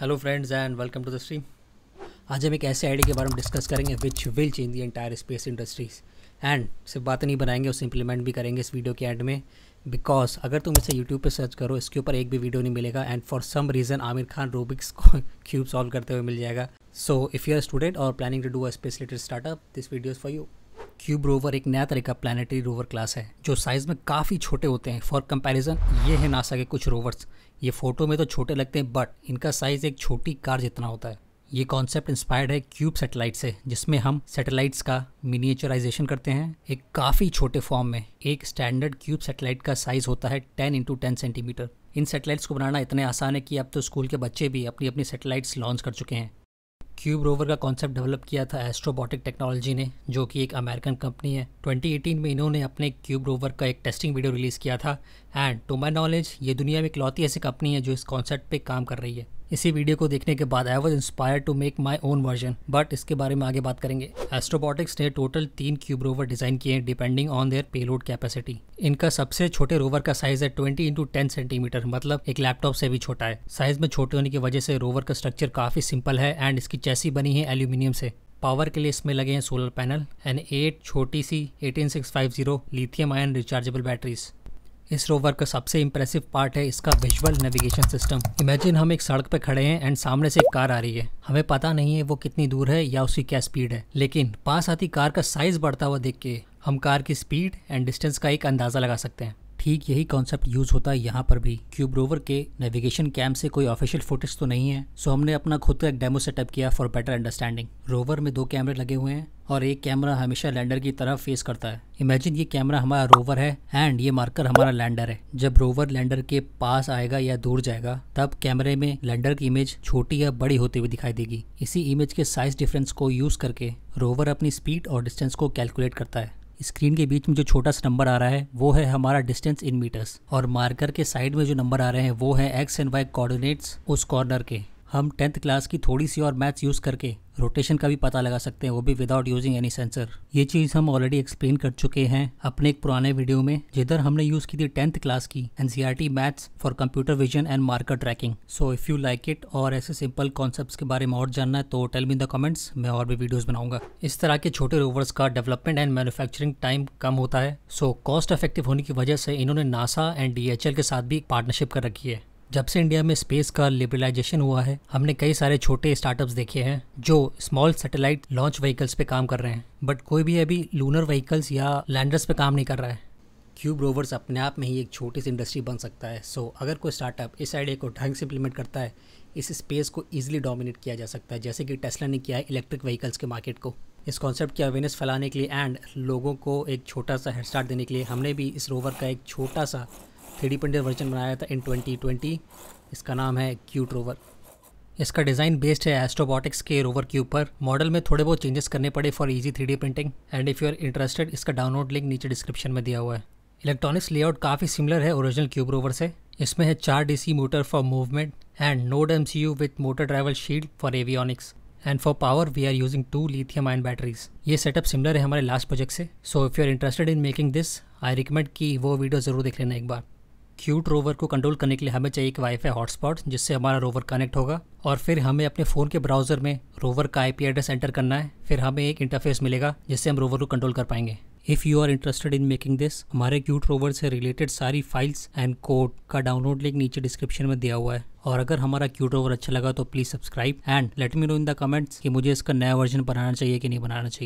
hello friends and welcome to the stream आज हम एक ऐसे आईडी के बारे में डिस्कस करेंगे which will change the entire space industries and सिर्फ बात नहीं बनाएंगे उसे इंप्लीमेंट भी करेंगे इस वीडियो के एंड में बिकॉज अगर तुम इसे यूट्यूब पे सर्च करो इसके ऊपर एक भी वीडियो नहीं मिलेगा and for some reason Aamir Khan Rubik's को क्यूब सॉल्व करते हुए मिल जाएगा so if you are student और planning to do a space related startup this video for you cube rover एक नया तरह का प्लानिटरी रोवर क्लास है जो साइज में काफ़ी छोटे होते हैं फॉर कंपैरिजन ये है नासा के कुछ रोवर्स ये फोटो में तो छोटे लगते हैं बट इनका साइज एक छोटी कार जितना होता है ये कॉन्सेप्ट इंस्पायर्ड है क्यूब सेटेलाइट से जिसमें हम सेटेलाइट्स का मिनिएचराइजेशन करते हैं एक काफ़ी छोटे फॉर्म में एक स्टैंडर्ड क्यूब सेटेलाइट का साइज होता है टेन इंटू टेन सेंटीमीटर इन सेटेलाइट्स को बनाना इतने आसान है कि अब तो स्कूल के बच्चे भी अपनी अपनी सेटेलाइट्स लॉन्च कर चुके हैं क्यूब रोवर का कॉन्सेप्ट डेवलप किया था एस्ट्रोबॉटिक टेक्नोलॉजी ने जो कि एक अमेरिकन कंपनी है 2018 में इन्होंने अपने क्यूब रोवर का एक टेस्टिंग वीडियो रिलीज़ किया था एंड टू माई नॉलेज ये दुनिया में इकलौती ऐसी कंपनी है जो इस कॉन्सेप्ट पे काम कर रही है इसी वीडियो को देखने के बाद I was inspire to make my own version but इसके बारे में आगे बात करेंगे एस्ट्रोबोटिक्स ने टोटल तीन क्यूब रोवर डिजाइन किए हैं depending on their payload capacity इनका सबसे छोटे रोवर का साइज है 20 इंटू टेन सेंटीमीटर मतलब एक लैपटॉप से भी छोटा है साइज में छोटे होने की वजह से रोवर का स्ट्रक्चर काफी सिंपल है एंड इसकी चैसी बनी है एल्यूमिनियम से पावर के लिए इसमें लगे हैं सोलर पैनल एंड एट छोटी सी eighteen zero lithium ion rechargeable batteries इस रोवर का सबसे इंप्रेसिव पार्ट है इसका विजुअल नेविगेशन सिस्टम इमेजिन हम एक सड़क पे खड़े हैं एंड सामने से एक कार आ रही है हमें पता नहीं है वो कितनी दूर है या उसकी क्या स्पीड है लेकिन पास आती कार का साइज बढ़ता हुआ देख के हम कार की स्पीड एंड डिस्टेंस का एक अंदाज़ा लगा सकते हैं ठीक यही कॉन्सेप्ट यूज़ होता है यहाँ पर भी क्यूब रोवर के नेविगेशन कैम्प से कोई ऑफिशियल फुटेज तो नहीं है सो हमने अपना खुद का एक डेमो सेटअप किया फॉर बेटर अंडरस्टैंडिंग रोवर में दो कैमरे लगे हुए हैं और एक कैमरा हमेशा लैंडर की तरह फेस करता है इमेजिन ये कैमरा हमारा रोवर है एंड ये मार्कर हमारा लैंडर है जब रोवर लैंडर के पास आएगा या दूर जाएगा तब कैमरे में लैंडर की इमेज छोटी या बड़ी होती हुई दिखाई देगी इसी इमेज के साइज डिफरेंस को यूज करके रोवर अपनी स्पीड और डिस्टेंस को कैलकुलेट करता है स्क्रीन के बीच में जो छोटा सा नंबर आ रहा है वो है हमारा डिस्टेंस इन मीटर्स और मार्कर के साइड में जो नंबर आ रहे हैं वो है एक्स एंड वाई कोऑर्डिनेट्स उस कॉर्नर के हम टेंथ क्लास की थोड़ी सी और मैथ्स यूज़ करके रोटेशन का भी पता लगा सकते हैं वो भी विदाउट यूजिंग एनी सेंसर ये चीज़ हम ऑलरेडी एक्सप्लेन कर चुके हैं अपने एक पुराने वीडियो में जिधर हमने यूज़ की थी टेंथ क्लास की एन e maths for computer vision and marker tracking so if you like it और ऐसे सिंपल कॉन्सेप्ट के बारे में और जानना है तो टेल मी द कमेंट्स मैं और भी वीडियोज़ बनाऊंगा इस तरह के छोटे रोवर्स का डेवलपमेंट एंड मैनुफेक्चरिंग टाइम कम होता है सो कॉस्ट इफेक्टिव होने की वजह से इन्होंने नासा एंड डी के साथ भी पार्टनरशिप कर रखी है जब से इंडिया में स्पेस का लिबरलाइजेशन हुआ है हमने कई सारे छोटे स्टार्टअप्स देखे हैं जो स्मॉल सैटेलाइट लॉन्च व्हीकल्स पे काम कर रहे हैं बट कोई भी अभी लूनर व्हीकल्स या लैंडर्स पे काम नहीं कर रहा है क्यूब रोवर्स अपने आप में ही एक छोटी सी इंडस्ट्री बन सकता है सो so, अगर कोई स्टार्टअप इस आइडिया को ढंग से इंप्लीमेंट करता है इस स्पेस को ईजिली डोमिनेट किया जा सकता है जैसे कि टेस्ला ने किया है इलेक्ट्रिक व्हीकल्स के मार्केट को इस कॉन्सेप्ट की अवेयरनेस फैलाने के लिए एंड लोगों को एक छोटा सा हेड स्टार्ट देने के लिए हमने भी इस रोवर का एक छोटा सा थ्री प्रिंटेड वर्जन बनाया था इन 2020 इसका नाम है क्यूट रोवर इसका डिज़ाइन बेस्ड है एस्ट्रोबॉटिक्स के रोवर के ऊपर मॉडल में थोड़े बहुत चेंजेस करने पड़े for easy three printing and if you are interested इसका डाउनलोड लिंक नीचे डिस्क्रिप्शन में दिया हुआ है इलेक्ट्रॉनिक्स लेआउट काफ़ी सिमिलर है ओरिजिनल क्यूब रोवर से इसमें है चार DC motor for movement and node M C U with motor driver shield for avionics and for power we are using two lithium ion batteries ये setup similar है हमारे last project से so if you are interested in making this I recommend कि वो video ज़रूर देख लेना एक बार क्यूट रोवर को कंट्रोल करने के लिए हमें चाहिए एक वाईफाई हॉटस्पॉट जिससे हमारा रोवर कनेक्ट होगा और फिर हमें अपने फ़ोन के ब्राउज़र में रोवर का आईपी एड्रेस एंटर करना है फिर हमें एक इंटरफेस मिलेगा जिससे हम रोवर को कंट्रोल कर पाएंगे if you are interested in making this हमारे क्यूट रोवर से रिलेटेड सारी फाइल्स एंड कोड का डाउनलोड लिंक नीचे डिस्क्रिप्शन में दिया हुआ है और अगर हमारा क्यूट रोवर अच्छा लगा तो please subscribe and let me know in the comments कि मुझे इसका नया वर्जन बनाना चाहिए कि नहीं बनाना चाहिए